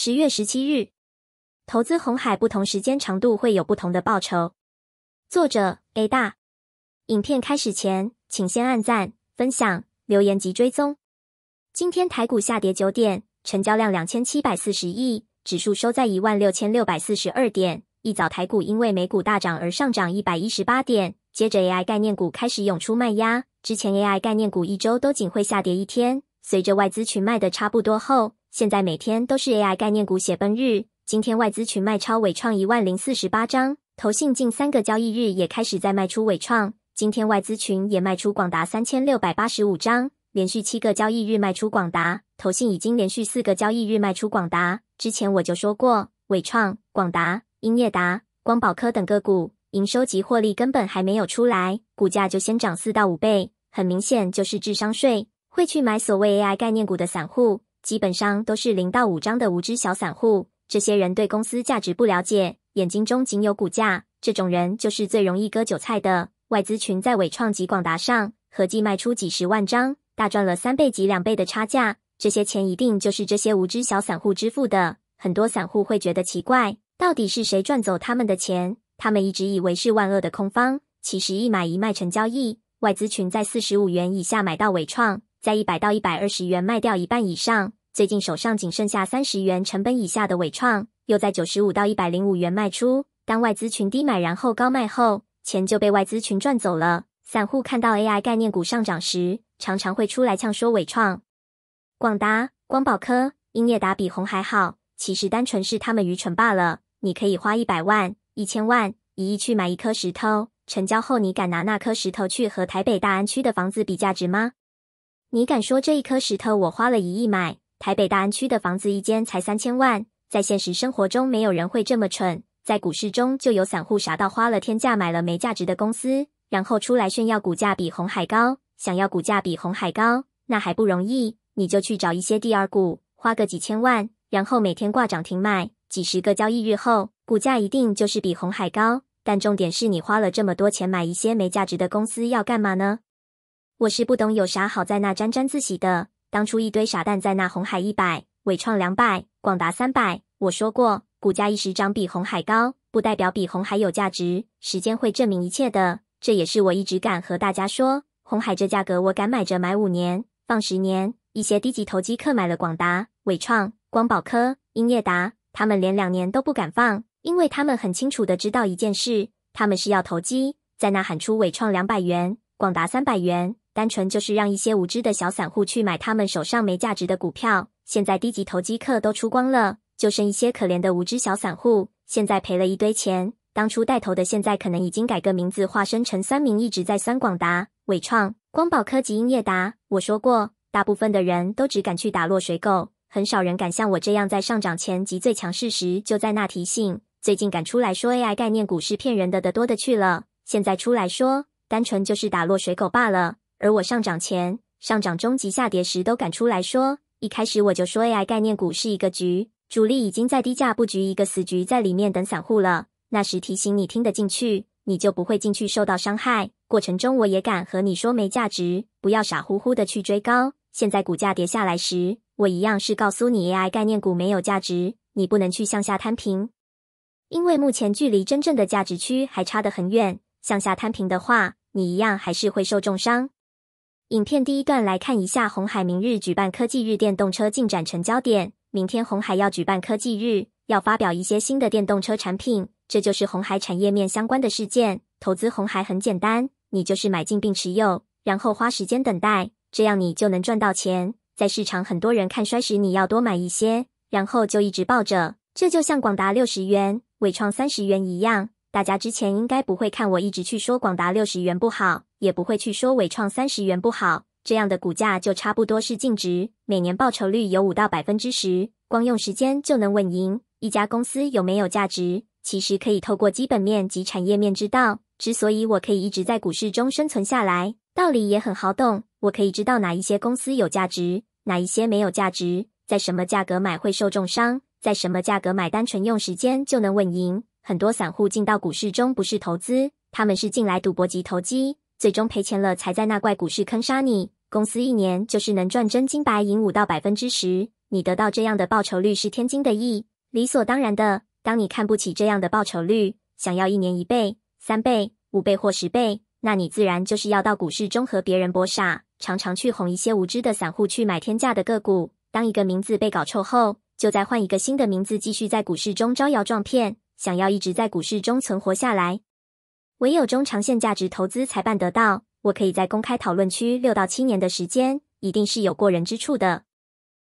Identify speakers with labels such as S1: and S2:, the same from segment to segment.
S1: 十月十七日，投资红海不同时间长度会有不同的报酬。作者 A 大。影片开始前，请先按赞、分享、留言及追踪。今天台股下跌九点，成交量两千七百四十亿，指数收在一万六千六百四十二点。一早台股因为美股大涨而上涨一百一十八点，接着 AI 概念股开始涌出卖压。之前 AI 概念股一周都仅会下跌一天，随着外资群卖的差不多后。现在每天都是 AI 概念股写崩日。今天外资群卖超伟创一万零四十八张，投信近三个交易日也开始在卖出伟创。今天外资群也卖出广达三千六百八十五张，连续七个交易日卖出广达。投信已经连续四个交易日卖出广达。之前我就说过，伟创、广达、英业达、光宝科等个股营收及获利根本还没有出来，股价就先涨四到五倍，很明显就是智商税，会去买所谓 AI 概念股的散户。基本上都是零到五张的无知小散户，这些人对公司价值不了解，眼睛中仅有股价，这种人就是最容易割韭菜的。外资群在伟创及广达上合计卖出几十万张，大赚了三倍及两倍的差价，这些钱一定就是这些无知小散户支付的。很多散户会觉得奇怪，到底是谁赚走他们的钱？他们一直以为是万恶的空方，其实一买一卖成交易，外资群在四十五元以下买到伟创。在一百到一百二十元卖掉一半以上，最近手上仅剩下三十元成本以下的伟创，又在九十五到一百零五元卖出。当外资群低买然后高卖后，钱就被外资群赚走了。散户看到 AI 概念股上涨时，常常会出来呛说伟创、广达、光宝科、英业达比红还好，其实单纯是他们愚蠢罢了。你可以花一百万、一千万、一亿去买一颗石头，成交后你敢拿那颗石头去和台北大安区的房子比价值吗？你敢说这一颗石头我花了一亿买台北大安区的房子一间才三千万？在现实生活中，没有人会这么蠢。在股市中，就有散户傻到花了天价买了没价值的公司，然后出来炫耀股价比红海高。想要股价比红海高，那还不容易？你就去找一些第二股，花个几千万，然后每天挂涨停卖，几十个交易日后，股价一定就是比红海高。但重点是你花了这么多钱买一些没价值的公司，要干嘛呢？我是不懂有啥好在那沾沾自喜的。当初一堆傻蛋在那红海一百，伟创两百，广达三百。我说过，股价一时涨比红海高，不代表比红海有价值。时间会证明一切的。这也是我一直敢和大家说，红海这价格我敢买着买五年，放十年。一些低级投机客买了广达、伟创、光宝科、英业达，他们连两年都不敢放，因为他们很清楚的知道一件事：他们是要投机，在那喊出伟创两百元，广达三百元。单纯就是让一些无知的小散户去买他们手上没价值的股票。现在低级投机客都出光了，就剩一些可怜的无知小散户。现在赔了一堆钱，当初带头的现在可能已经改个名字，化身陈三明，一直在三广达、伟创、光宝科技、英业达。我说过，大部分的人都只敢去打落水狗，很少人敢像我这样在上涨前及最强势时就在那提醒。最近敢出来说 AI 概念股是骗人的的多的去了，现在出来说，单纯就是打落水狗罢了。而我上涨前、上涨中及下跌时都敢出来说，一开始我就说 AI 概念股是一个局，主力已经在低价布局一个死局在里面等散户了。那时提醒你听得进去，你就不会进去受到伤害。过程中我也敢和你说没价值，不要傻乎乎的去追高。现在股价跌下来时，我一样是告诉你 AI 概念股没有价值，你不能去向下摊平，因为目前距离真正的价值区还差得很远。向下摊平的话，你一样还是会受重伤。影片第一段来看一下，红海明日举办科技日，电动车进展成焦点。明天红海要举办科技日，要发表一些新的电动车产品，这就是红海产业面相关的事件。投资红海很简单，你就是买进并持有，然后花时间等待，这样你就能赚到钱。在市场很多人看衰时，你要多买一些，然后就一直抱着，这就像广达六十元，伟创三十元一样。大家之前应该不会看，我一直去说广达六十元不好，也不会去说伟创三十元不好。这样的股价就差不多是净值，每年报酬率有五到百分之十，光用时间就能稳赢。一家公司有没有价值，其实可以透过基本面及产业面知道。之所以我可以一直在股市中生存下来，道理也很好懂。我可以知道哪一些公司有价值，哪一些没有价值，在什么价格买会受重伤，在什么价格买单纯用时间就能稳赢。很多散户进到股市中不是投资，他们是进来赌博及投机，最终赔钱了才在那怪股市坑杀你。公司一年就是能赚真金白银五到百分之十，你得到这样的报酬率是天经的义，理所当然的。当你看不起这样的报酬率，想要一年一倍、三倍、五倍或十倍，那你自然就是要到股市中和别人搏傻，常常去哄一些无知的散户去买天价的个股。当一个名字被搞臭后，就再换一个新的名字继续在股市中招摇撞骗。想要一直在股市中存活下来，唯有中长线价值投资才办得到。我可以在公开讨论区六到七年的时间，一定是有过人之处的。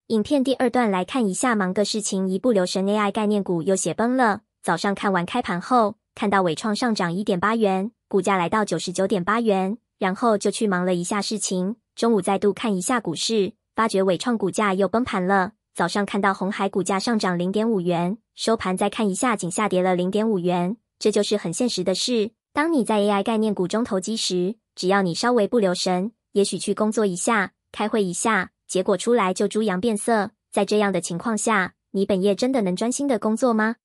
S1: 影片第二段来看一下，忙个事情，一不留神，AI 概念股又血崩了。早上看完开盘后，看到伟创上涨一点八元，股价来到九十九点八元，然后就去忙了一下事情。中午再度看一下股市，发觉伟创股价又崩盘了。早上看到红海股价上涨零点五元。收盘再看一下，仅下跌了零点五元，这就是很现实的事。当你在 AI 概念股中投机时，只要你稍微不留神，也许去工作一下、开会一下，结果出来就猪羊变色。在这样的情况下，你本业真的能专心的工作吗？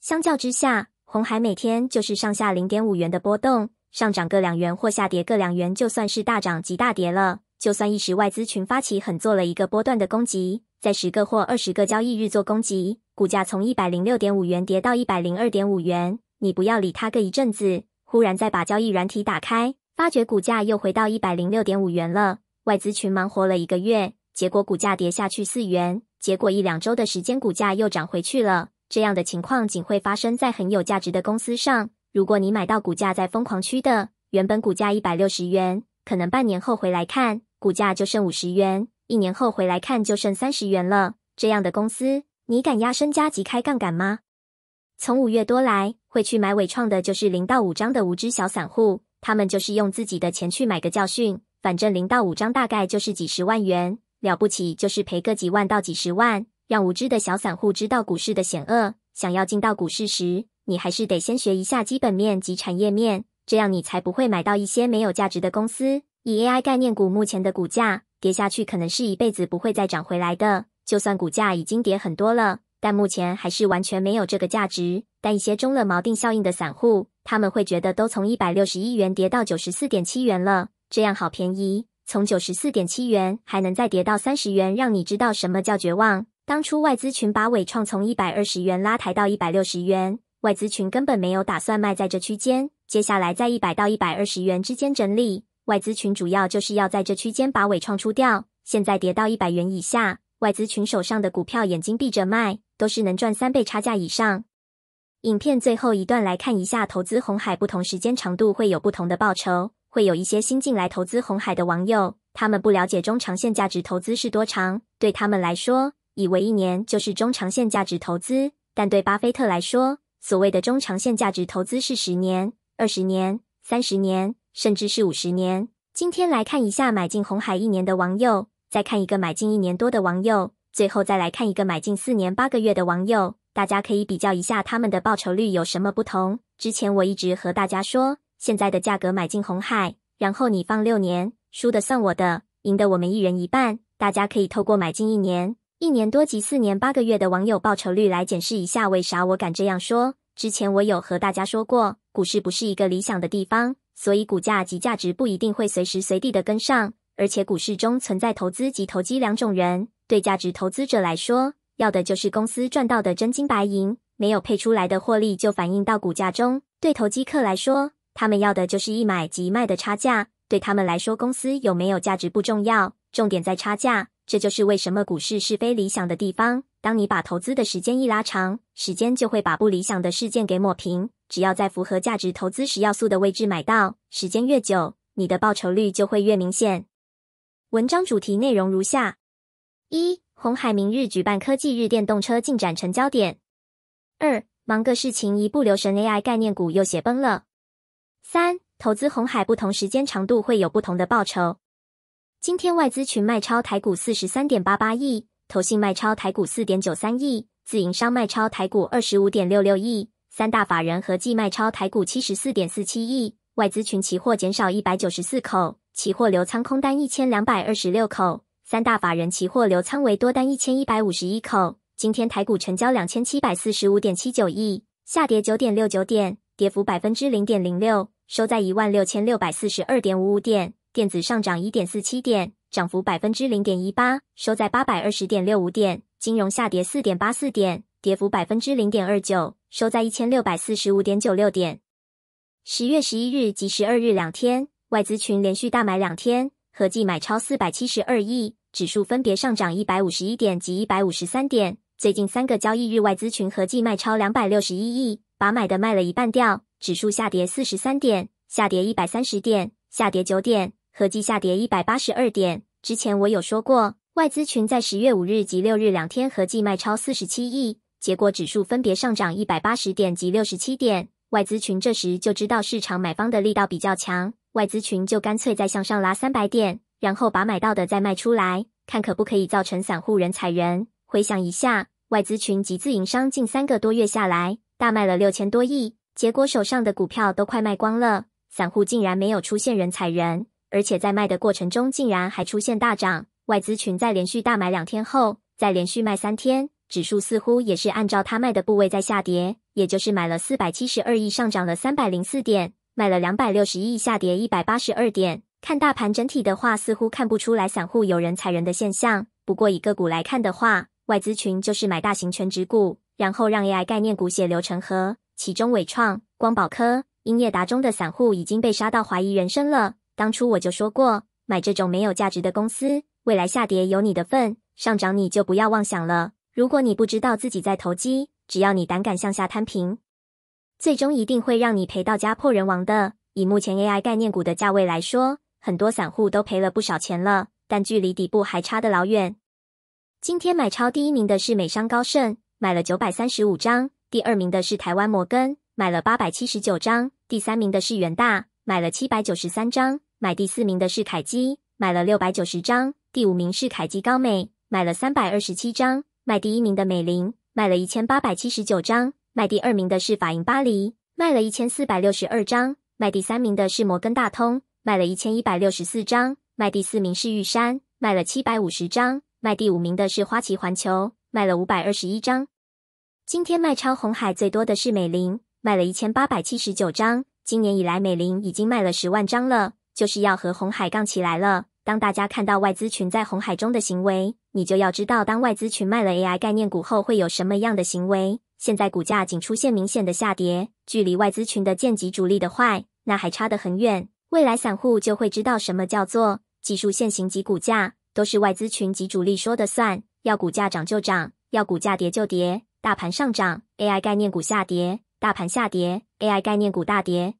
S1: 相较之下，红海每天就是上下零点五元的波动，上涨个两元或下跌个两元，就算是大涨及大跌了。就算一时外资群发起狠做了一个波段的攻击。在十个或二十个交易日做攻击，股价从一百零六点五元跌到一百零二点五元，你不要理它个一阵子。忽然再把交易软体打开，发觉股价又回到一百零六点五元了。外资群忙活了一个月，结果股价跌下去四元，结果一两周的时间，股价又涨回去了。这样的情况仅会发生在很有价值的公司上。如果你买到股价在疯狂区的，原本股价一百六十元，可能半年后回来看，股价就剩五十元。一年后回来看就剩三十元了，这样的公司你敢压身家级开杠杆吗？从五月多来会去买伟创的，就是零到五张的无知小散户，他们就是用自己的钱去买个教训，反正零到五张大概就是几十万元，了不起就是赔个几万到几十万，让无知的小散户知道股市的险恶。想要进到股市时，你还是得先学一下基本面及产业面，这样你才不会买到一些没有价值的公司。以 AI 概念股目前的股价。跌下去可能是一辈子不会再涨回来的。就算股价已经跌很多了，但目前还是完全没有这个价值。但一些中了锚定效应的散户，他们会觉得都从一百六十一元跌到九十四点七元了，这样好便宜。从九十四点七元还能再跌到三十元，让你知道什么叫绝望。当初外资群把伟创从一百二十元拉抬到一百六十元，外资群根本没有打算卖，在这区间，接下来在一百到一百二十元之间整理。外资群主要就是要在这区间把尾创出掉。现在跌到一百元以下，外资群手上的股票，眼睛闭着卖，都是能赚三倍差价以上。影片最后一段来看一下，投资红海不同时间长度会有不同的报酬。会有一些新进来投资红海的网友，他们不了解中长线价值投资是多长，对他们来说，以为一年就是中长线价值投资。但对巴菲特来说，所谓的中长线价值投资是十年、二十年、三十年。甚至是五十年。今天来看一下买进红海一年的网友，再看一个买进一年多的网友，最后再来看一个买进四年八个月的网友。大家可以比较一下他们的报酬率有什么不同。之前我一直和大家说，现在的价格买进红海，然后你放六年，输的算我的，赢得我们一人一半。大家可以透过买进一年、一年多及四年八个月的网友报酬率来检视一下，为啥我敢这样说。之前我有和大家说过，股市不是一个理想的地方。所以股价及价值不一定会随时随地的跟上，而且股市中存在投资及投机两种人。对价值投资者来说，要的就是公司赚到的真金白银，没有配出来的获利就反映到股价中。对投机客来说，他们要的就是一买即卖的差价。对他们来说，公司有没有价值不重要，重点在差价。这就是为什么股市是非理想的地方。当你把投资的时间一拉长，时间就会把不理想的事件给抹平。只要在符合价值投资时要素的位置买到，时间越久，你的报酬率就会越明显。文章主题内容如下：一、红海明日举办科技日，电动车进展成焦点；二、忙个事情一不留神，AI 概念股又写崩了；三、投资红海不同时间长度会有不同的报酬。今天外资群卖超台股四十三点八八亿。投信卖超台股四点九三亿，自营商卖超台股二十五点六六亿，三大法人合计卖超台股七十四点四七亿。外资群期货减少一百九十四口，期货留仓空单一千两百二十六口，三大法人期货留仓为多单一千一百五十一口。今天台股成交两千七百四十五点七九亿，下跌九点六九点，跌幅百分之零点零六，收在一万六千六百四十二点五五点，电子上涨一点四七点。涨幅百分之零点一八，收在八百二十点六五点。金融下跌四点八四点，跌幅百分之零点二九，收在一千六百四十五点九六点。十月十一日及十二日两天，外资群连续大买两天，合计买超四百七十二亿，指数分别上涨一百五十一点及一百五十三点。最近三个交易日，外资群合计卖超两百六十一亿，把买的卖了一半掉，指数下跌四十三点，下跌一百三十点，下跌九点。合计下跌一百八十二点。之前我有说过，外资群在十月五日及六日两天合计卖超四十七亿，结果指数分别上涨一百八十点及六十七点。外资群这时就知道市场买方的力道比较强，外资群就干脆再向上拉三百点，然后把买到的再卖出来，看可不可以造成散户人踩人。回想一下，外资群及自营商近三个多月下来大卖了六千多亿，结果手上的股票都快卖光了，散户竟然没有出现人踩人。而且在卖的过程中，竟然还出现大涨。外资群在连续大买两天后，再连续卖三天，指数似乎也是按照他卖的部位在下跌。也就是买了四百七十二亿，上涨了三百零四点；卖了两百六十亿，下跌一百八十二点。看大盘整体的话，似乎看不出来散户有人踩人的现象。不过以个股来看的话，外资群就是买大型全值股，然后让 AI 概念股血流成河。其中伟创、光宝科、英业达中的散户已经被杀到怀疑人生了。当初我就说过，买这种没有价值的公司，未来下跌有你的份，上涨你就不要妄想了。如果你不知道自己在投机，只要你胆敢向下摊平，最终一定会让你赔到家破人亡的。以目前 AI 概念股的价位来说，很多散户都赔了不少钱了，但距离底部还差得老远。今天买超第一名的是美商高盛，买了九百三十五张；第二名的是台湾摩根，买了八百七十九张；第三名的是远大。买了七百九十三张，买第四名的是凯基，买了六百九十张。第五名是凯基高美，买了三百二十七张。卖第一名的美林，卖了一千八百七十九张。卖第二名的是法银巴黎，卖了一千四百六十二张。卖第三名的是摩根大通，卖了一千一百六十四张。卖第四名是玉山，卖了七百五十张。卖第五名的是花旗环球，卖了五百二十一张。今天卖超红海最多的是美林，卖了一千八百七十九张。今年以来，美林已经卖了十万张了，就是要和红海杠起来了。当大家看到外资群在红海中的行为，你就要知道，当外资群卖了 AI 概念股后，会有什么样的行为。现在股价仅出现明显的下跌，距离外资群的见级主力的坏，那还差得很远。未来散户就会知道什么叫做技术线行级股价，都是外资群及主力说的算，要股价涨就涨，要股价跌就跌。大盘上涨，AI 概念股下跌。大盘下跌，AI 概念股大跌。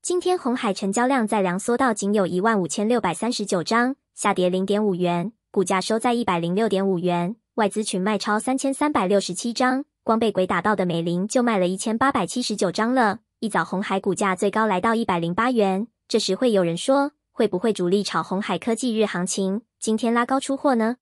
S1: 今天红海成交量再量缩到仅有一万五千六百三十九张，下跌零点五元，股价收在一百零六点五元。外资群卖超三千三百六十七张，光被鬼打到的美林就卖了一千八百七十九张了。一早红海股价最高来到一百零八元，这时会有人说，会不会主力炒红海科技日行情，今天拉高出货呢？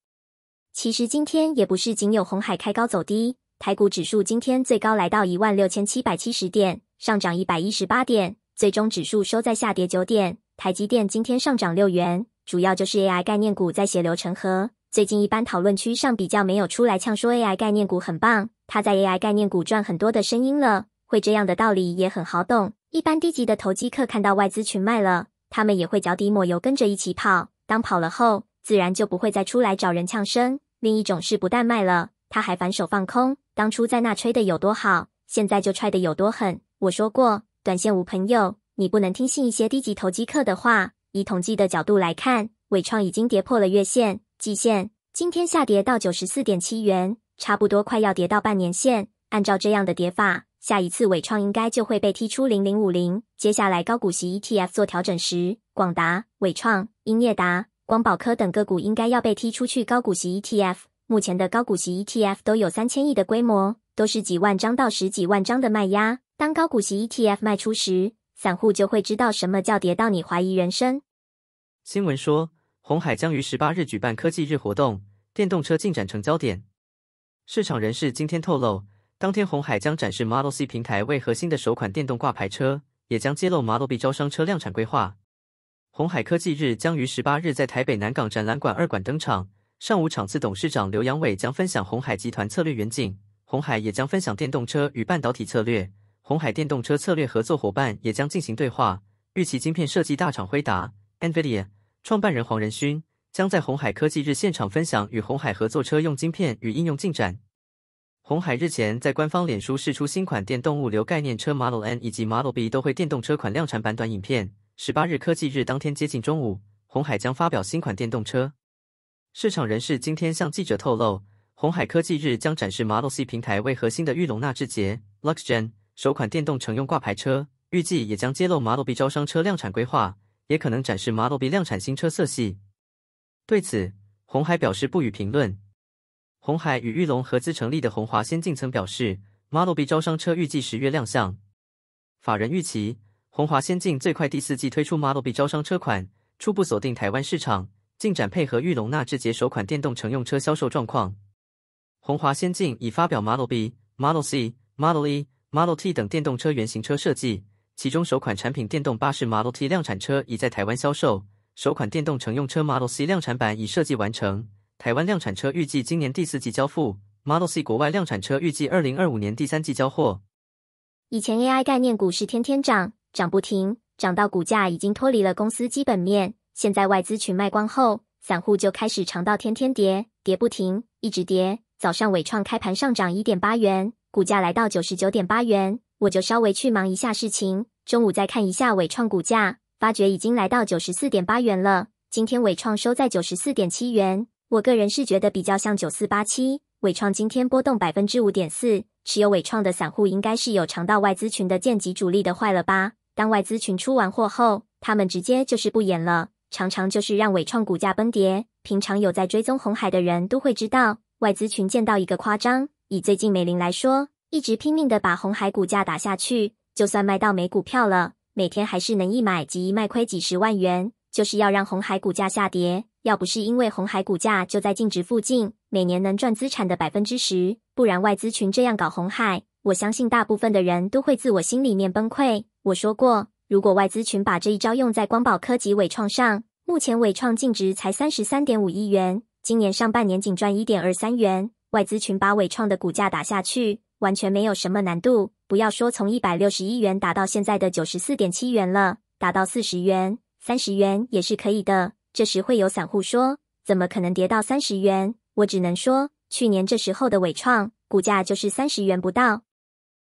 S1: 其实今天也不是仅有红海开高走低。台股指数今天最高来到一万六千七百七十点，上涨一百一十八点，最终指数收在下跌九点。台积电今天上涨六元，主要就是 AI 概念股在血流成河。最近一般讨论区上比较没有出来呛说 AI 概念股很棒，它在 AI 概念股赚很多的声音了。会这样的道理也很好懂，一般低级的投机客看到外资群卖了，他们也会脚底抹油跟着一起跑。当跑了后，自然就不会再出来找人呛声。另一种是不但卖了，他还反手放空。当初在那吹的有多好，现在就踹的有多狠。我说过，短线无朋友，你不能听信一些低级投机客的话。以统计的角度来看，伟创已经跌破了月线、季线，今天下跌到九十四点七元，差不多快要跌到半年线。按照这样的跌法，下一次伟创应该就会被踢出零零五零。接下来高股息 ETF 做调整时，广达、伟创、英业达、光宝科等个股应该要被踢出去高股息 ETF。目前的高股息 ETF 都有三千亿的规模，都是几万张到十几万张的卖压。当高股息 ETF 卖出时，散户就会知道什么叫跌到你怀疑人生。
S2: 新闻说，红海将于十八日举办科技日活动，电动车进展成焦点。市场人士今天透露，当天红海将展示 Model C 平台为核心的首款电动挂牌车，也将揭露 Model B 招商车量产规划。红海科技日将于十八日在台北南港展览馆二馆登场。上午场次，董事长刘阳伟将分享红海集团策略远景，红海也将分享电动车与半导体策略，红海电动车策略合作伙伴也将进行对话，预期晶片设计大厂辉达、Nvidia 创办人黄仁勋将在红海科技日现场分享与红海合作车用晶片与应用进展。红海日前在官方脸书释出新款电动物流概念车 Model N 以及 Model B 都会电动车款量产版短影片。十八日科技日当天接近中午，红海将发表新款电动车。市场人士今天向记者透露，红海科技日将展示 Model C 平台为核心的玉龙纳智捷 Luxgen 首款电动乘用挂牌车，预计也将揭露 Model B 招商车量产规划，也可能展示 Model B 量产新车色系。对此，红海表示不予评论。红海与玉龙合资成立的红华先进曾表示，Model B 招商车预计十月亮相。法人预期，红华先进最快第四季推出 Model B 招商车款，初步锁定台湾市场。进展配合裕隆纳智捷首款电动乘用车销售状况，鸿华先进已发表 Model B、Model C、Model E、Model T 等电动车原型车设计，其中首款产品电动巴士 Model T 量产车已在台湾销售，首款电动乘用车 Model C 量产版已设计完成，台湾量产车预计今年第四季交付，Model C 国外量产车预计二零二五年第三季交货。
S1: 以前 AI 概念股是天天涨，涨不停，涨到股价已经脱离了公司基本面。现在外资群卖光后，散户就开始尝到天天跌，跌不停，一直跌。早上伟创开盘上涨一点八元，股价来到九十九点八元，我就稍微去忙一下事情，中午再看一下伟创股价，发觉已经来到九十四点八元了。今天伟创收在九十四点七元，我个人是觉得比较像九四八七。伟创今天波动百分之五点四，持有伟创的散户应该是有尝到外资群的见及主力的坏了吧？当外资群出完货后，他们直接就是不演了。常常就是让伟创股价崩跌。平常有在追踪红海的人都会知道，外资群见到一个夸张。以最近美林来说，一直拼命的把红海股价打下去，就算卖到没股票了，每天还是能一买即一卖亏几十万元，就是要让红海股价下跌。要不是因为红海股价就在净值附近，每年能赚资产的百分之十，不然外资群这样搞红海，我相信大部分的人都会自我心里面崩溃。我说过。如果外资群把这一招用在光宝科技伟创上，目前伟创净值才三十三点五亿元，今年上半年仅赚一点二三元，外资群把伟创的股价打下去，完全没有什么难度。不要说从一百六十一元打到现在的九十四点七元了，打到四十元、三十元也是可以的。这时会有散户说，怎么可能跌到三十元？我只能说，去年这时候的伟创股价就是三十元不到，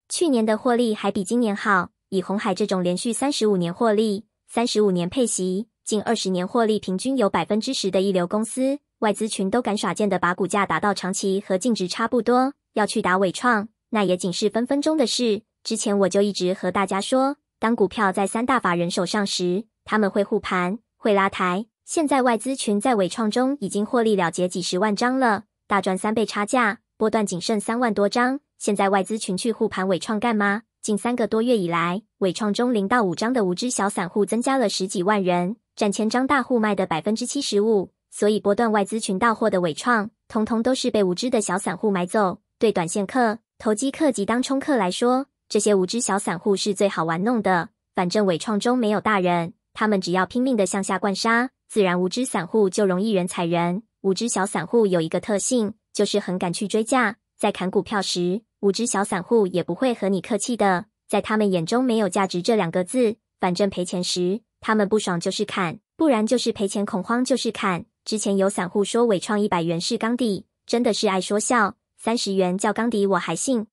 S1: 去年的获利还比今年好。以红海这种连续三十五年获利、三十五年配息、近二十年获利平均有百分之十的一流公司，外资群都敢耍贱的把股价打到长期和净值差不多，要去打伟创，那也仅是分分钟的事。之前我就一直和大家说，当股票在三大法人手上时，他们会护盘、会拉抬。现在外资群在伟创中已经获利了结几十万张了，大赚三倍差价，波段仅剩三万多张。现在外资群去护盘伟创干嘛？近三个多月以来，尾创中零到五张的无知小散户增加了十几万人，占千张大户卖的百分之七十五。所以，波段外资群到货的尾创，通通都是被无知的小散户买走。对短线客、投机客及当冲客来说，这些无知小散户是最好玩弄的。反正尾创中没有大人，他们只要拼命的向下灌杀，自然无知散户就容易人踩人。无知小散户有一个特性，就是很敢去追价，在砍股票时。五只小散户也不会和你客气的，在他们眼中没有价值这两个字，反正赔钱时，他们不爽就是砍，不然就是赔钱恐慌就是砍。之前有散户说伟创一百元是钢底，真的是爱说笑，三十元叫钢底我还信。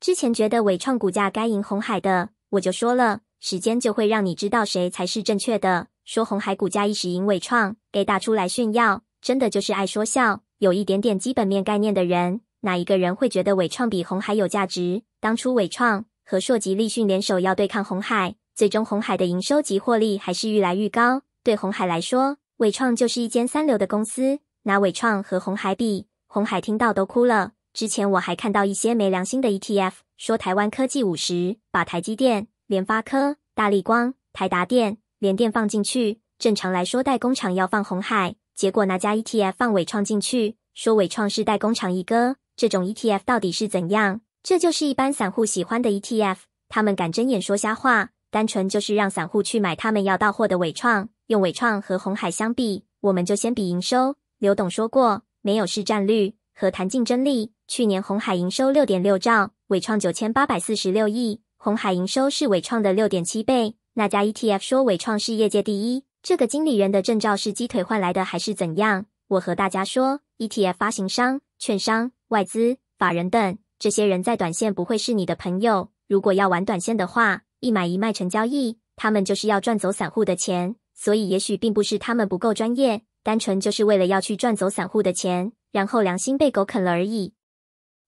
S1: 之前觉得伟创股价该赢红海的，我就说了，时间就会让你知道谁才是正确的。说红海股价一时赢伟创，给打出来炫耀，真的就是爱说笑。有一点点基本面概念的人。哪一个人会觉得伟创比红海有价值？当初伟创和硕吉立讯联手要对抗红海，最终红海的营收及获利还是愈来愈高。对红海来说，伟创就是一间三流的公司。拿伟创和红海比，红海听到都哭了。之前我还看到一些没良心的 ETF 说台湾科技五十把台积电、联发科、大力光、台达电、联电放进去。正常来说，代工厂要放红海，结果那家 ETF 放伟创进去，说伟创是代工厂一哥。这种 ETF 到底是怎样？这就是一般散户喜欢的 ETF，他们敢睁眼说瞎话，单纯就是让散户去买他们要到货的伟创。用伟创和红海相比，我们就先比营收。刘董说过，没有市占率，何谈竞争力？去年红海营收六点六兆，伟创九千八百四十六亿，红海营收是伟创的六点七倍。那家 ETF 说伟创是业界第一，这个经理人的证照是鸡腿换来的还是怎样？我和大家说，ETF 发行商。券商、外资、法人等这些人在短线不会是你的朋友。如果要玩短线的话，一买一卖成交易，他们就是要赚走散户的钱。所以也许并不是他们不够专业，单纯就是为了要去赚走散户的钱，然后良心被狗啃了而已。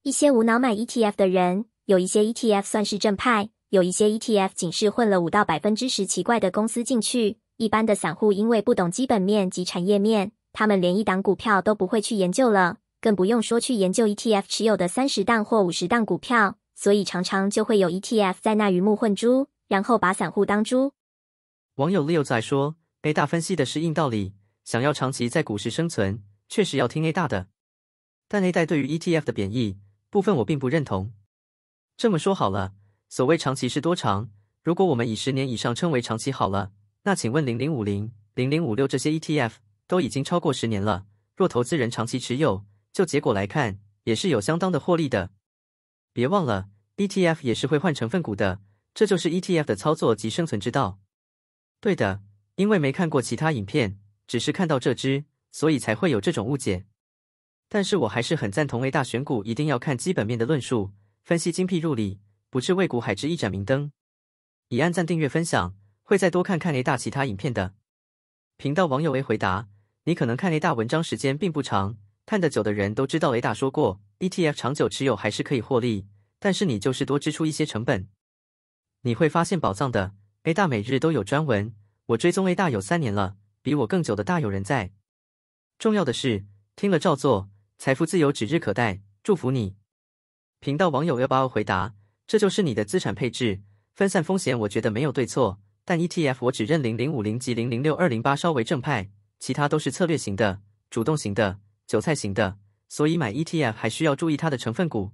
S1: 一些无脑买 ETF 的人，有一些 ETF 算是正派，有一些 ETF 仅是混了五到百分之十奇怪的公司进去。一般的散户因为不懂基本面及产业面，他们连一档股票都不会去研究了。更不用说去研究 ETF 持有的三十档或五十档股票，所以常常就会有 ETF 在那鱼目混珠，然后把散户当猪。
S2: 网友 Leo 在说：“A 大分析的是硬道理，想要长期在股市生存，确实要听 A 大的。”但 A 代对于 ETF 的贬义部分我并不认同。这么说好了，所谓长期是多长？如果我们以十年以上称为长期好了，那请问零零五零、零零五六这些 ETF 都已经超过十年了，若投资人长期持有？就结果来看，也是有相当的获利的。别忘了，ETF 也是会换成分股的，这就是 ETF 的操作及生存之道。对的，因为没看过其他影片，只是看到这只，所以才会有这种误解。但是我还是很赞同 A 大选股一定要看基本面的论述，分析精辟入理，不至为股海之一盏明灯。已按赞、订阅、分享，会再多看看雷大其他影片的。频道网友 A 回答：你可能看雷大文章时间并不长。看的久的人都知道，A 大说过，ETF 长久持有还是可以获利，但是你就是多支出一些成本，你会发现宝藏的。A 大每日都有专文，我追踪 A 大有三年了，比我更久的大有人在。重要的是听了照做，财富自由指日可待。祝福你！频道网友 L 八 O 回答：这就是你的资产配置，分散风险。我觉得没有对错，但 ETF 我只认零零五零及零零六二零八稍微正派，其他都是策略型的、主动型的。韭菜型的，所以买 ETF 还需要注意它的成分股。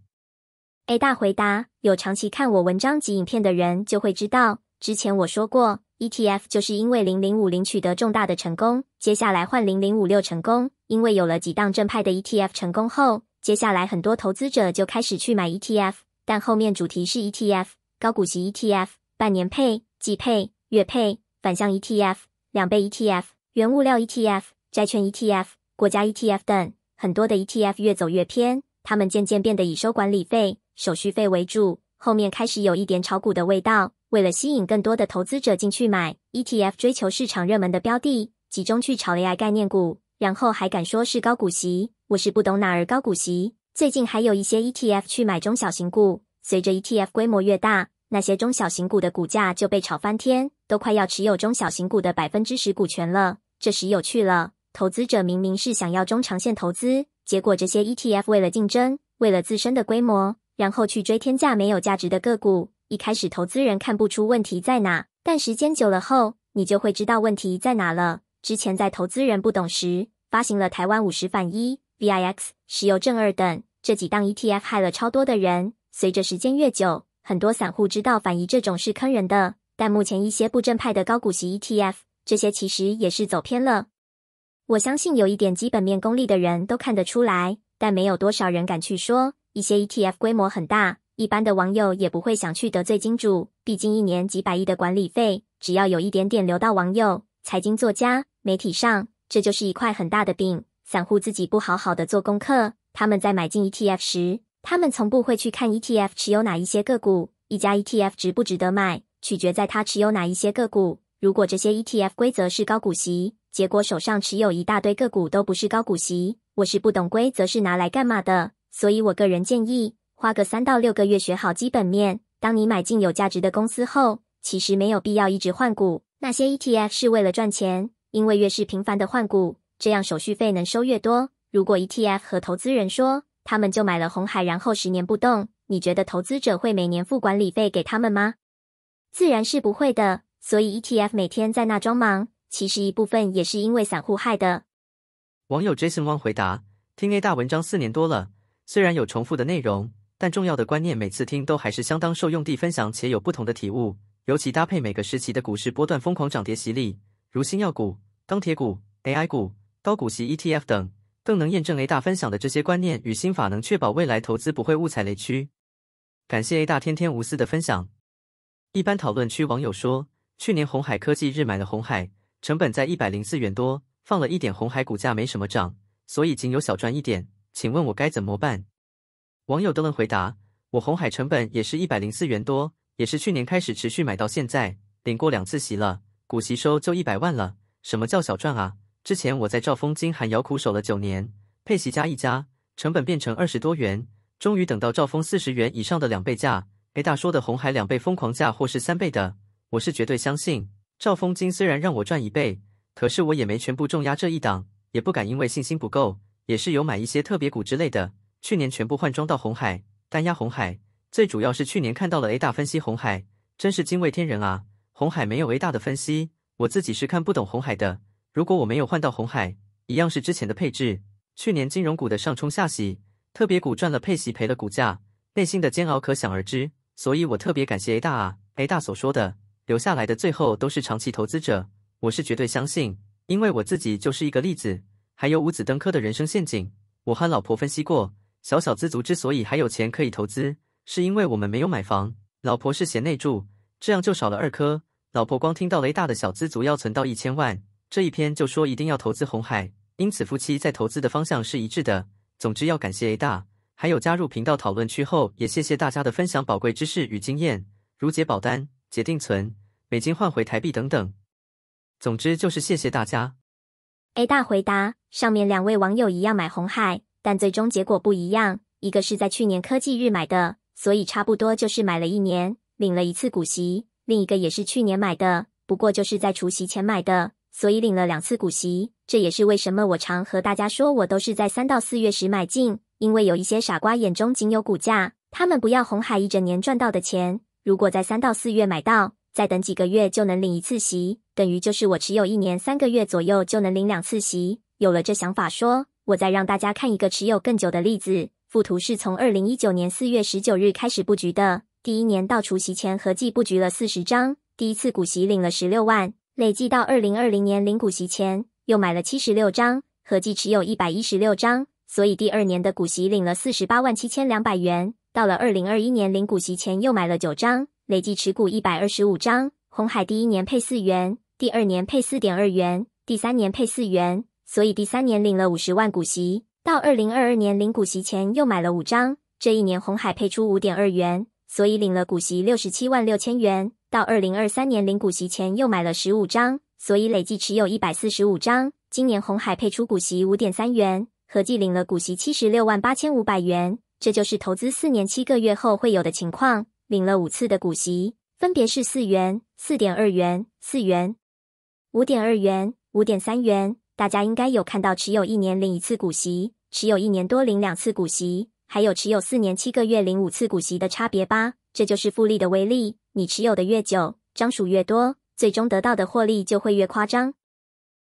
S1: A 大回答：有长期看我文章及影片的人就会知道，之前我说过，ETF 就是因为零零五零取得重大的成功，接下来换零零五六成功，因为有了几档正派的 ETF 成功后，接下来很多投资者就开始去买 ETF。但后面主题是 ETF 高股息 ETF、半年配、季配、月配、反向 ETF、两倍 ETF、原物料 ETF、债券 ETF。国家 ETF 等很多的 ETF 越走越偏，他们渐渐变得以收管理费、手续费为主，后面开始有一点炒股的味道。为了吸引更多的投资者进去买 ETF，追求市场热门的标的，集中去炒 AI 概念股，然后还敢说是高股息，我是不懂哪儿高股息。最近还有一些 ETF 去买中小型股，随着 ETF 规模越大，那些中小型股的股价就被炒翻天，都快要持有中小型股的百分之十股权了，这时有趣了。投资者明明是想要中长线投资，结果这些 ETF 为了竞争，为了自身的规模，然后去追天价没有价值的个股。一开始投资人看不出问题在哪，但时间久了后，你就会知道问题在哪了。之前在投资人不懂时，发行了台湾五十反一、VIX 石油正二等这几档 ETF，害了超多的人。随着时间越久，很多散户知道反一这种是坑人的，但目前一些不正派的高股息 ETF，这些其实也是走偏了。我相信有一点基本面功力的人都看得出来，但没有多少人敢去说。一些 ETF 规模很大，一般的网友也不会想去得罪金主，毕竟一年几百亿的管理费，只要有一点点流到网友、财经作家、媒体上，这就是一块很大的饼。散户自己不好好的做功课，他们在买进 ETF 时，他们从不会去看 ETF 持有哪一些个股，一家 ETF 值不值得买，取决在它持有哪一些个股。如果这些 ETF 规则是高股息。结果手上持有一大堆个股都不是高股息，我是不懂规则是拿来干嘛的，所以我个人建议花个三到六个月学好基本面。当你买进有价值的公司后，其实没有必要一直换股。那些 ETF 是为了赚钱，因为越是频繁的换股，这样手续费能收越多。如果 ETF 和投资人说他们就买了红海，然后十年不动，你觉得投资者会每年付管理费给他们吗？自然是不会的。所以 ETF 每天在那装忙。其实一部分也是因为散户害的。
S2: 网友 Jason Wang 回答：听 A 大文章四年多了，虽然有重复的内容，但重要的观念每次听都还是相当受用地分享，且有不同的体悟。尤其搭配每个时期的股市波段疯狂涨跌洗礼，如新药股、钢铁股、AI 股、高股息 ETF 等，更能验证 A 大分享的这些观念与心法，能确保未来投资不会误踩雷区。感谢 A 大天天无私的分享。一般讨论区网友说，去年红海科技日买了红海。成本在一百零四元多，放了一点红海，股价没什么涨，所以仅有小赚一点。请问我该怎么办？网友都能回答我，红海成本也是一百零四元多，也是去年开始持续买到现在，领过两次席了，股息收就一百万了。什么叫小赚啊？之前我在兆丰金还窑苦守了九年，配席加一加，成本变成二十多元，终于等到兆丰四十元以上的两倍价。A 大说的红海两倍疯狂价或是三倍的，我是绝对相信。兆丰金虽然让我赚一倍，可是我也没全部重压这一档，也不敢因为信心不够，也是有买一些特别股之类的。去年全部换装到红海，单压红海，最主要是去年看到了 A 大分析红海，真是惊为天人啊！红海没有 A 大的分析，我自己是看不懂红海的。如果我没有换到红海，一样是之前的配置。去年金融股的上冲下洗，特别股赚了配息赔了股价，内心的煎熬可想而知。所以我特别感谢 A 大啊！A 大所说的。留下来的最后都是长期投资者，我是绝对相信，因为我自己就是一个例子。还有五子登科的人生陷阱，我和老婆分析过，小小资族之所以还有钱可以投资，是因为我们没有买房，老婆是贤内助，这样就少了二科。老婆光听到雷大的小资族要存到一千万这一篇，就说一定要投资红海，因此夫妻在投资的方向是一致的。总之要感谢雷大，还有加入频道讨论区后，也谢谢大家的分享宝贵知识与经验，如解保单。解定存、美金换回台币等等，总之就是谢谢大家。
S1: A 大回答：上面两位网友一样买红海，但最终结果不一样。一个是在去年科技日买的，所以差不多就是买了一年，领了一次股息；另一个也是去年买的，不过就是在除夕前买的，所以领了两次股息。这也是为什么我常和大家说，我都是在三到四月时买进，因为有一些傻瓜眼中仅有股价，他们不要红海一整年赚到的钱。如果在三到四月买到，再等几个月就能领一次息，等于就是我持有一年三个月左右就能领两次息。有了这想法，说，我再让大家看一个持有更久的例子。附图是从二零一九年四月十九日开始布局的，第一年到除息前合计布局了四十张，第一次股息领了十六万，累计到二零二零年领股息前又买了七十六张，合计持有一百一十六张，所以第二年的股息领了四十八万七千两百元。到了二零二一年领股息前，又买了九张，累计持股一百二十五张。红海第一年配四元，第二年配四点二元，第三年配四元，所以第三年领了五十万股息。到二零二二年领股息前，又买了五张，这一年红海配出五点二元，所以领了股息六十七万六千元。到二零二三年领股息前，又买了十五张，所以累计持有一百四十五张。今年红海配出股息五点三元，合计领了股息七十六万八千五百元。这就是投资四年七个月后会有的情况。领了五次的股息，分别是四元、四点二元、四元、五点二元、五点三元。大家应该有看到，持有一年领一次股息，持有一年多领两次股息，还有持有四年七个月领五次股息的差别吧？这就是复利的威力。你持有的越久，张数越多，最终得到的获利就会越夸张。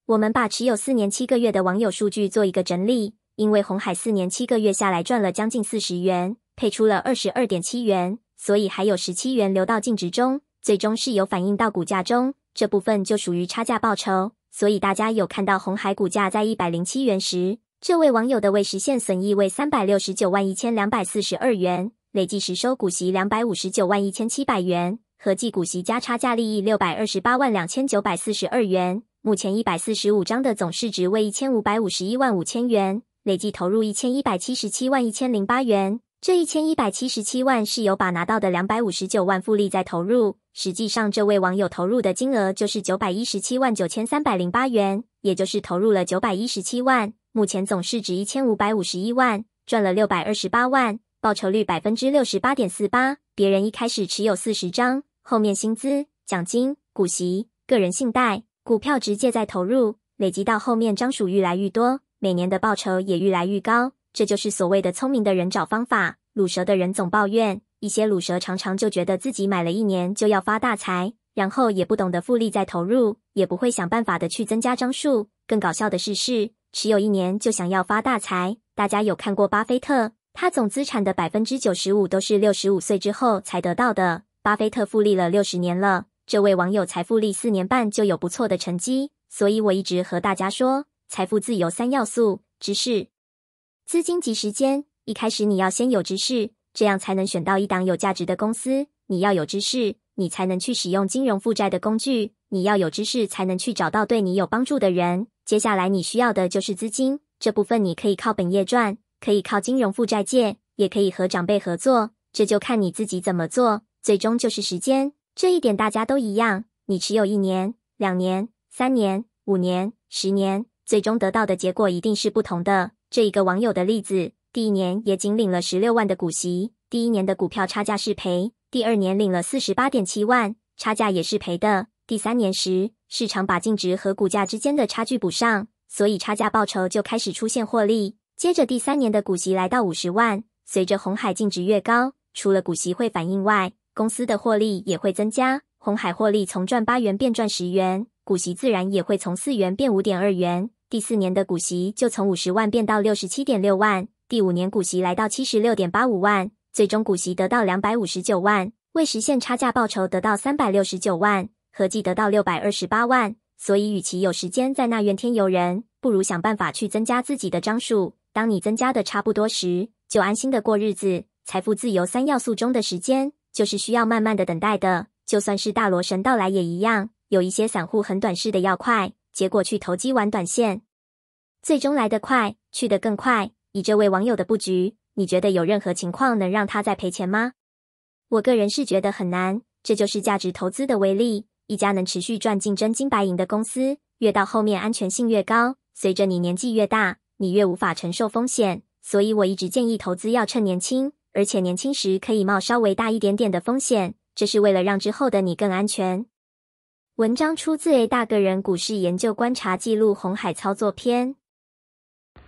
S1: 我们把持有四年七个月的网友数据做一个整理。因为红海四年七个月下来赚了将近四十元，配出了二十二点七元，所以还有十七元留到净值中，最终是有反映到股价中。这部分就属于差价报酬。所以大家有看到红海股价在一百零七元时，这位网友的未实现损益为三百六十九万一千两百四十二元，累计实收股息两百五十九万一千七百元，合计股息加差价利益六百二十八万两千九百四十二元。目前一百四十五张的总市值为一千五百五十一万五千元。累计投入一千一百七十七万一千零八元，这一千一百七十七万是由把拿到的两百五十九万复利再投入。实际上，这位网友投入的金额就是九百一十七万九千三百零八元，也就是投入了九百一十七万。目前总市值一千五百五十一万，赚了六百二十八万，报酬率百分之六十八点四八。别人一开始持有四十张，后面薪资、奖金、股息、个人信贷、股票直接再投入，累积到后面张数愈来愈多。每年的报酬也愈来愈高，这就是所谓的聪明的人找方法。卤蛇的人总抱怨，一些卤蛇常常就觉得自己买了一年就要发大财，然后也不懂得复利再投入，也不会想办法的去增加张数。更搞笑的是，是持有一年就想要发大财。大家有看过巴菲特？他总资产的百分之九十五都是六十五岁之后才得到的。巴菲特复利了六十年了，这位网友才复利四年半就有不错的成绩。所以我一直和大家说。财富自由三要素：知识、资金及时间。一开始你要先有知识，这样才能选到一档有价值的公司。你要有知识，你才能去使用金融负债的工具。你要有知识，才能去找到对你有帮助的人。接下来你需要的就是资金，这部分你可以靠本业赚，可以靠金融负债借，也可以和长辈合作，这就看你自己怎么做。最终就是时间，这一点大家都一样。你持有一年、两年、三年、五年、十年。最终得到的结果一定是不同的。这一个网友的例子，第一年也仅领了十六万的股息，第一年的股票差价是赔；第二年领了四十八点七万，差价也是赔的。第三年时，市场把净值和股价之间的差距补上，所以差价报酬就开始出现获利。接着第三年的股息来到五十万，随着红海净值越高，除了股息会反应外，公司的获利也会增加。红海获利从赚八元变赚十元，股息自然也会从四元变五点二元。第四年的股息就从五十万变到六十七点六万，第五年股息来到七十六点八五万，最终股息得到两百五十九万，未实现差价报酬得到三百六十九万，合计得到六百二十八万。所以，与其有时间在那怨天尤人，不如想办法去增加自己的张数。当你增加的差不多时，就安心的过日子。财富自由三要素中的时间，就是需要慢慢的等待的。就算是大罗神到来也一样。有一些散户很短视的要快。结果去投机玩短线，最终来得快，去得更快。以这位网友的布局，你觉得有任何情况能让他再赔钱吗？我个人是觉得很难，这就是价值投资的威力。一家能持续赚进真金白银的公司，越到后面安全性越高。随着你年纪越大，你越无法承受风险。所以我一直建议投资要趁年轻，而且年轻时可以冒稍微大一点点的风险，这是为了让之后的你更安全。文章出自《A 大个人股市研究观察记录：红海操作篇》。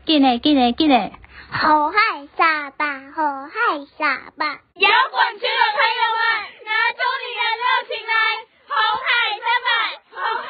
S1: 进来进来进来！好海三百，好海三百，摇滚区的朋友们，拿出你的热情来，红海三百，
S2: 红。